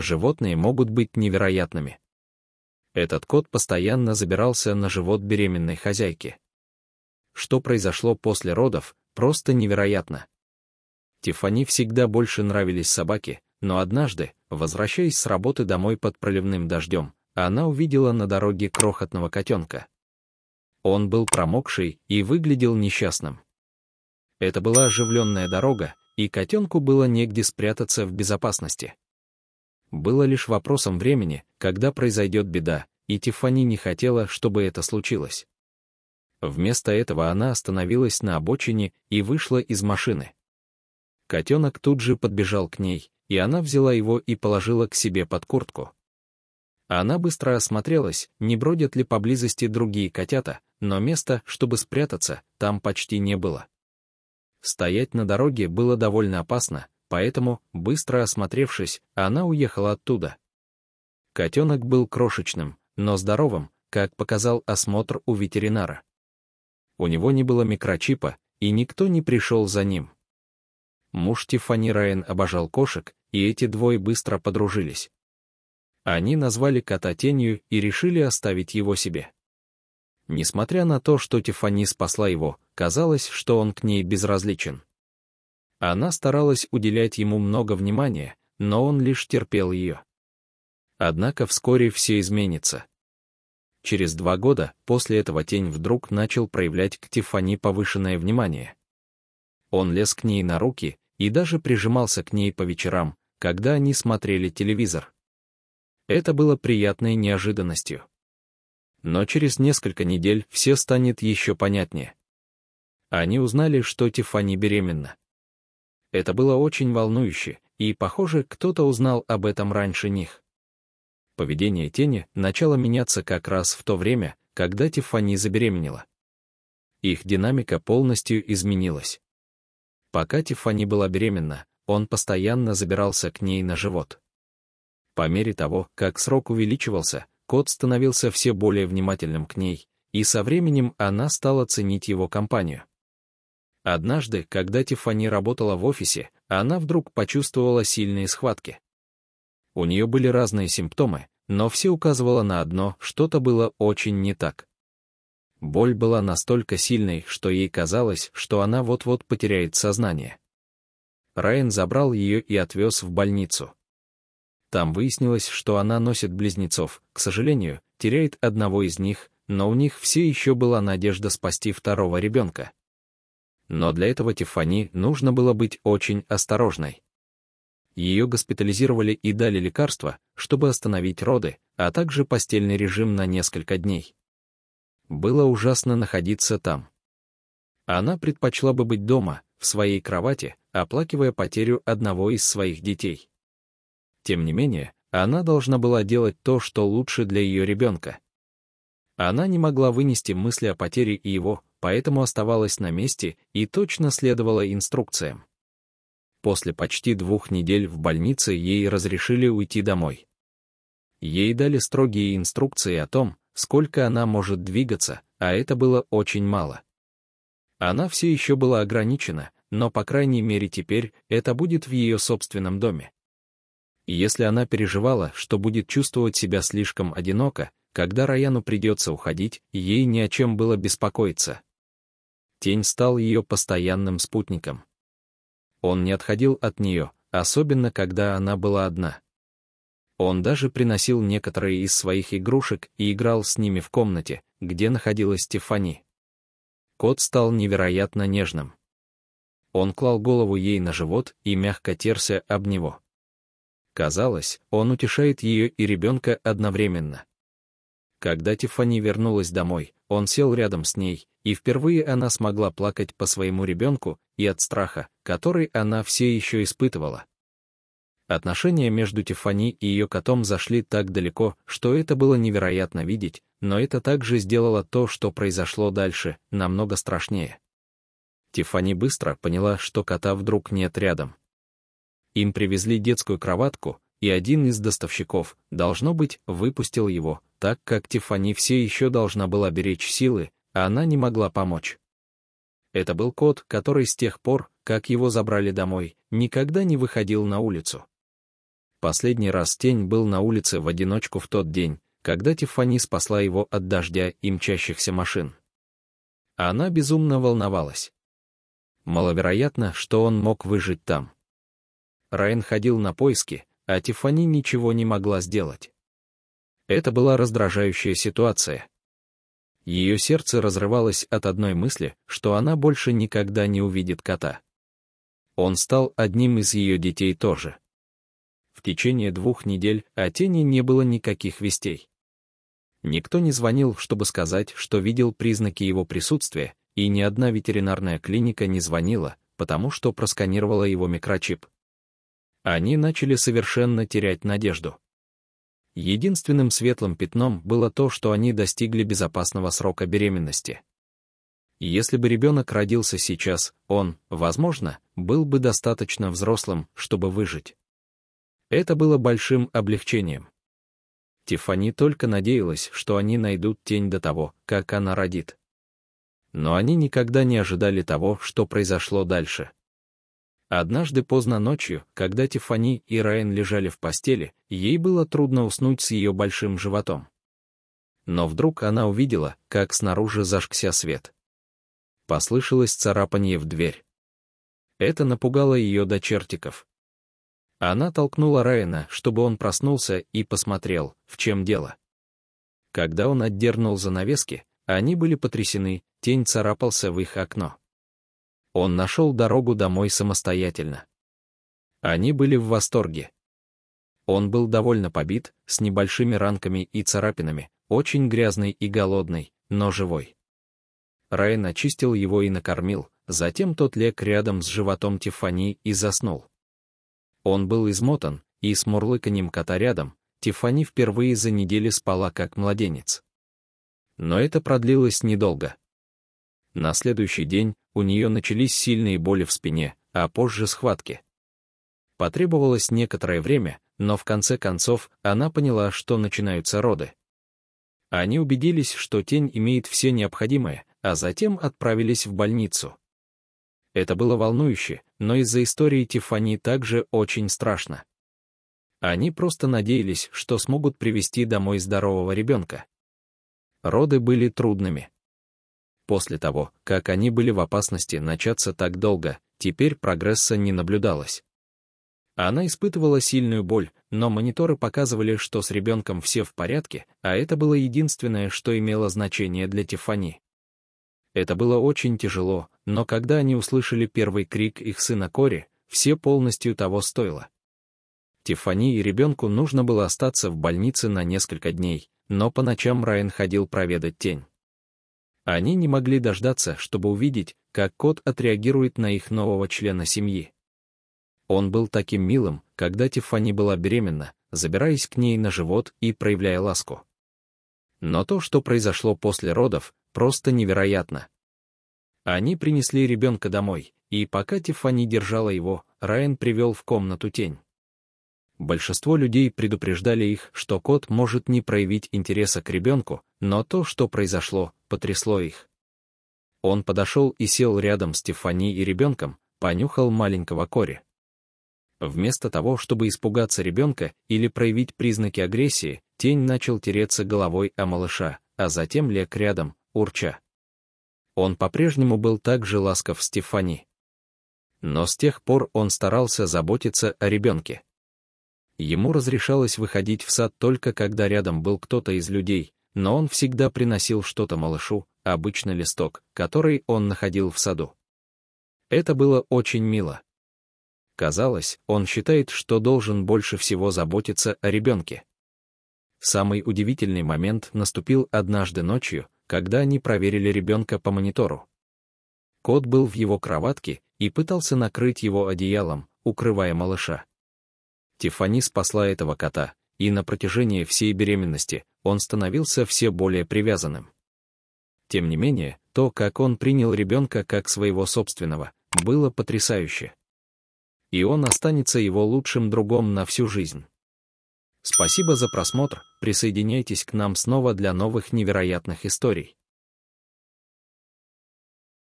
животные могут быть невероятными. Этот кот постоянно забирался на живот беременной хозяйки. Что произошло после родов, просто невероятно. Тифани всегда больше нравились собаки, но однажды, возвращаясь с работы домой под проливным дождем, она увидела на дороге крохотного котенка. Он был промокший и выглядел несчастным. Это была оживленная дорога, и котенку было негде спрятаться в безопасности. Было лишь вопросом времени, когда произойдет беда, и Тиффани не хотела, чтобы это случилось. Вместо этого она остановилась на обочине и вышла из машины. Котенок тут же подбежал к ней, и она взяла его и положила к себе под куртку. Она быстро осмотрелась, не бродят ли поблизости другие котята, но места, чтобы спрятаться, там почти не было. Стоять на дороге было довольно опасно, поэтому, быстро осмотревшись, она уехала оттуда. Котенок был крошечным, но здоровым, как показал осмотр у ветеринара. У него не было микрочипа, и никто не пришел за ним. Муж Тифани Райан обожал кошек, и эти двое быстро подружились. Они назвали кота тенью и решили оставить его себе. Несмотря на то, что Тифани спасла его, казалось, что он к ней безразличен. Она старалась уделять ему много внимания, но он лишь терпел ее. Однако вскоре все изменится. Через два года после этого тень вдруг начал проявлять к Тифани повышенное внимание. Он лез к ней на руки и даже прижимался к ней по вечерам, когда они смотрели телевизор. Это было приятной неожиданностью. Но через несколько недель все станет еще понятнее. Они узнали, что Тифани беременна. Это было очень волнующе, и, похоже, кто-то узнал об этом раньше них. Поведение тени начало меняться как раз в то время, когда Тиффани забеременела. Их динамика полностью изменилась. Пока Тиффани была беременна, он постоянно забирался к ней на живот. По мере того, как срок увеличивался, кот становился все более внимательным к ней, и со временем она стала ценить его компанию. Однажды, когда Тиффани работала в офисе, она вдруг почувствовала сильные схватки. У нее были разные симптомы, но все указывало на одно, что-то было очень не так. Боль была настолько сильной, что ей казалось, что она вот-вот потеряет сознание. Райан забрал ее и отвез в больницу. Там выяснилось, что она носит близнецов, к сожалению, теряет одного из них, но у них все еще была надежда спасти второго ребенка но для этого Тиффани нужно было быть очень осторожной. Ее госпитализировали и дали лекарства, чтобы остановить роды, а также постельный режим на несколько дней. Было ужасно находиться там. Она предпочла бы быть дома, в своей кровати, оплакивая потерю одного из своих детей. Тем не менее, она должна была делать то, что лучше для ее ребенка. Она не могла вынести мысли о потере и его, поэтому оставалась на месте и точно следовала инструкциям. После почти двух недель в больнице ей разрешили уйти домой. Ей дали строгие инструкции о том, сколько она может двигаться, а это было очень мало. Она все еще была ограничена, но, по крайней мере, теперь это будет в ее собственном доме. Если она переживала, что будет чувствовать себя слишком одиноко, когда Раяну придется уходить, ей ни о чем было беспокоиться. Тень стал ее постоянным спутником. Он не отходил от нее, особенно когда она была одна. Он даже приносил некоторые из своих игрушек и играл с ними в комнате, где находилась Стефани. Кот стал невероятно нежным. Он клал голову ей на живот и мягко терся об него. Казалось, он утешает ее и ребенка одновременно. Когда Тиффани вернулась домой, он сел рядом с ней, и впервые она смогла плакать по своему ребенку и от страха, который она все еще испытывала. Отношения между Тиффани и ее котом зашли так далеко, что это было невероятно видеть, но это также сделало то, что произошло дальше, намного страшнее. Тиффани быстро поняла, что кота вдруг нет рядом. Им привезли детскую кроватку, и один из доставщиков, должно быть, выпустил его, так как Тифани все еще должна была беречь силы, а она не могла помочь. Это был кот, который с тех пор, как его забрали домой, никогда не выходил на улицу. Последний раз тень был на улице в одиночку в тот день, когда Тиффани спасла его от дождя и мчащихся машин. Она безумно волновалась. Маловероятно, что он мог выжить там. Райан ходил на поиски, а Тифани ничего не могла сделать. Это была раздражающая ситуация. Ее сердце разрывалось от одной мысли, что она больше никогда не увидит кота. Он стал одним из ее детей тоже. В течение двух недель о тени не было никаких вестей. Никто не звонил, чтобы сказать, что видел признаки его присутствия, и ни одна ветеринарная клиника не звонила, потому что просканировала его микрочип они начали совершенно терять надежду. Единственным светлым пятном было то, что они достигли безопасного срока беременности. Если бы ребенок родился сейчас, он, возможно, был бы достаточно взрослым, чтобы выжить. Это было большим облегчением. Тиффани только надеялась, что они найдут тень до того, как она родит. Но они никогда не ожидали того, что произошло дальше. Однажды поздно ночью, когда Тифани и Райан лежали в постели, ей было трудно уснуть с ее большим животом. Но вдруг она увидела, как снаружи зажгся свет. Послышалось царапанье в дверь. Это напугало ее до чертиков. Она толкнула Райана, чтобы он проснулся и посмотрел, в чем дело. Когда он отдернул занавески, они были потрясены, тень царапался в их окно. Он нашел дорогу домой самостоятельно. Они были в восторге. Он был довольно побит, с небольшими ранками и царапинами, очень грязный и голодный, но живой. Райан очистил его и накормил, затем тот лег рядом с животом Тиффани и заснул. Он был измотан, и с мурлыканьем кота рядом, Тиффани впервые за неделю спала как младенец. Но это продлилось недолго. На следующий день у нее начались сильные боли в спине, а позже схватки. Потребовалось некоторое время, но в конце концов она поняла, что начинаются роды. Они убедились, что тень имеет все необходимое, а затем отправились в больницу. Это было волнующе, но из-за истории Тифани также очень страшно. Они просто надеялись, что смогут привести домой здорового ребенка. Роды были трудными. После того, как они были в опасности начаться так долго, теперь прогресса не наблюдалось. Она испытывала сильную боль, но мониторы показывали, что с ребенком все в порядке, а это было единственное, что имело значение для Тифани. Это было очень тяжело, но когда они услышали первый крик их сына Кори, все полностью того стоило. Тифани и ребенку нужно было остаться в больнице на несколько дней, но по ночам Райан ходил проведать тень. Они не могли дождаться, чтобы увидеть, как кот отреагирует на их нового члена семьи. Он был таким милым, когда Тиффани была беременна, забираясь к ней на живот и проявляя ласку. Но то, что произошло после родов, просто невероятно. Они принесли ребенка домой, и пока Тиффани держала его, Райан привел в комнату тень. Большинство людей предупреждали их, что кот может не проявить интереса к ребенку, но то, что произошло, потрясло их. Он подошел и сел рядом с Тифани и ребенком, понюхал маленького Кори. Вместо того, чтобы испугаться ребенка или проявить признаки агрессии, тень начал тереться головой о малыша, а затем лег рядом, урча. Он по-прежнему был так же ласков Стефани. Но с тех пор он старался заботиться о ребенке. Ему разрешалось выходить в сад только когда рядом был кто-то из людей, но он всегда приносил что-то малышу, обычно листок, который он находил в саду. Это было очень мило. Казалось, он считает, что должен больше всего заботиться о ребенке. Самый удивительный момент наступил однажды ночью, когда они проверили ребенка по монитору. Кот был в его кроватке и пытался накрыть его одеялом, укрывая малыша. Тифани спасла этого кота, и на протяжении всей беременности он становился все более привязанным. Тем не менее, то, как он принял ребенка как своего собственного, было потрясающе. И он останется его лучшим другом на всю жизнь. Спасибо за просмотр, присоединяйтесь к нам снова для новых невероятных историй.